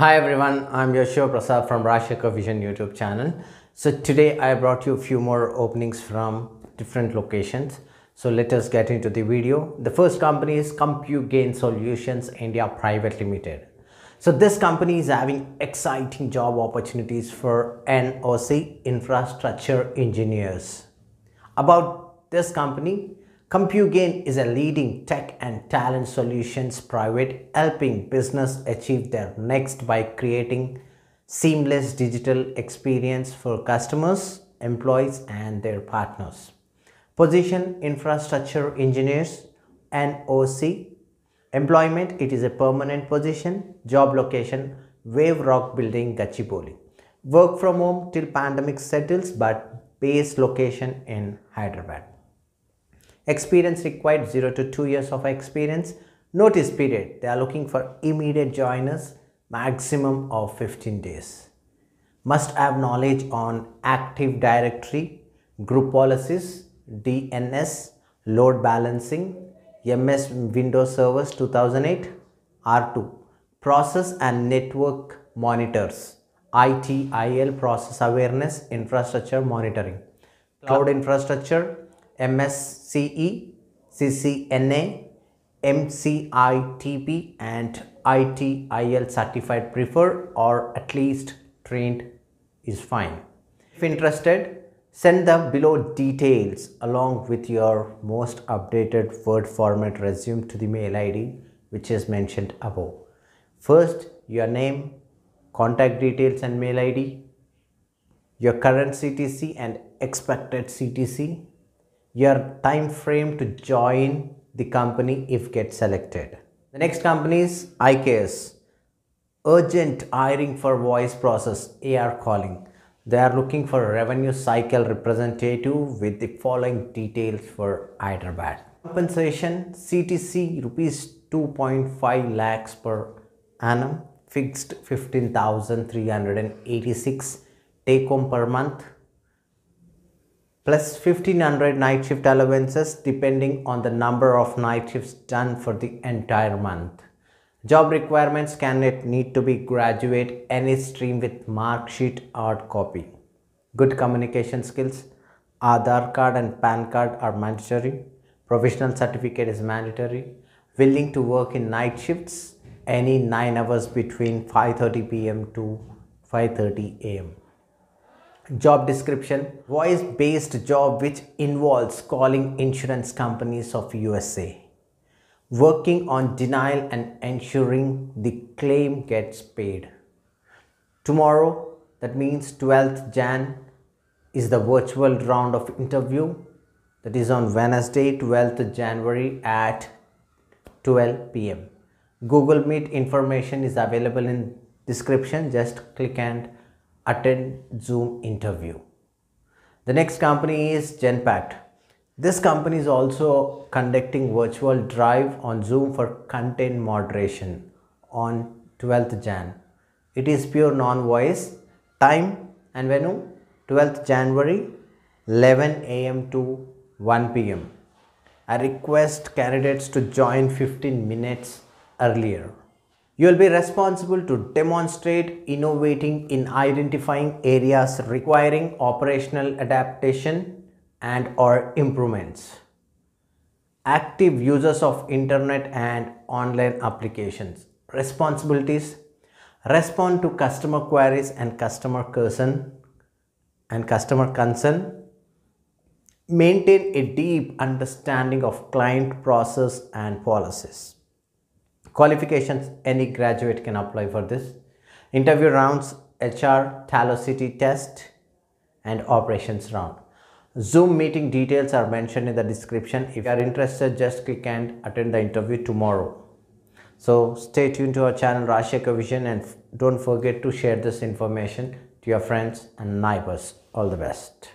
Hi everyone, I'm Yoshio Prasad from Rashika Vision YouTube channel. So today I brought you a few more openings from different locations. So let us get into the video. The first company is CompuGain Solutions India Private Limited. So this company is having exciting job opportunities for NOC infrastructure engineers. About this company, CompuGain is a leading tech and talent solutions private helping business achieve their next by creating seamless digital experience for customers, employees and their partners. Position infrastructure engineers NOC employment it is a permanent position job location Wave Rock building Gachipoli work from home till pandemic settles but base location in Hyderabad Experience required 0 to 2 years of experience. Notice period, they are looking for immediate joiners, maximum of 15 days. Must have knowledge on Active Directory, group policies, DNS, load balancing, MS Windows Servers 2008, R2, process and network monitors, ITIL process awareness, infrastructure monitoring, cloud infrastructure, MSCE, CCNA, MCITP, and ITIL certified prefer or at least trained is fine. If interested, send the below details along with your most updated Word format resume to the mail ID which is mentioned above. First, your name, contact details and mail ID, your current CTC and expected CTC, your time frame to join the company if get selected. The next company is IKS. Urgent hiring for voice process AR calling. They are looking for a revenue cycle representative with the following details for Hyderabad. Compensation CTC rupees 2.5 lakhs per annum, fixed 15,386 take home per month plus 1500 night shift allowances depending on the number of night shifts done for the entire month. Job requirements candidate need to be graduate any stream with mark sheet or copy. Good communication skills, Aadhaar card and PAN card are mandatory, provisional certificate is mandatory, willing to work in night shifts any 9 hours between 5.30 pm to 5.30 am job description voice based job which involves calling insurance companies of USA working on denial and ensuring the claim gets paid tomorrow that means 12th Jan is the virtual round of interview that is on Wednesday 12th January at 12 p.m. Google Meet information is available in description just click and attend Zoom interview. The next company is Genpact. This company is also conducting virtual drive on Zoom for content moderation on 12th Jan. It is pure non-voice. Time and venue 12th January 11 a.m. to 1 p.m. I request candidates to join 15 minutes earlier. You will be responsible to demonstrate innovating in identifying areas requiring operational adaptation and or improvements. Active users of internet and online applications. Responsibilities. Respond to customer queries and customer concern and customer concern maintain a deep understanding of client process and policies. Qualifications, any graduate can apply for this. Interview rounds, HR, Talocity test and operations round. Zoom meeting details are mentioned in the description. If you are interested, just click and attend the interview tomorrow. So stay tuned to our channel Rashika Vision and don't forget to share this information to your friends and neighbors. All the best.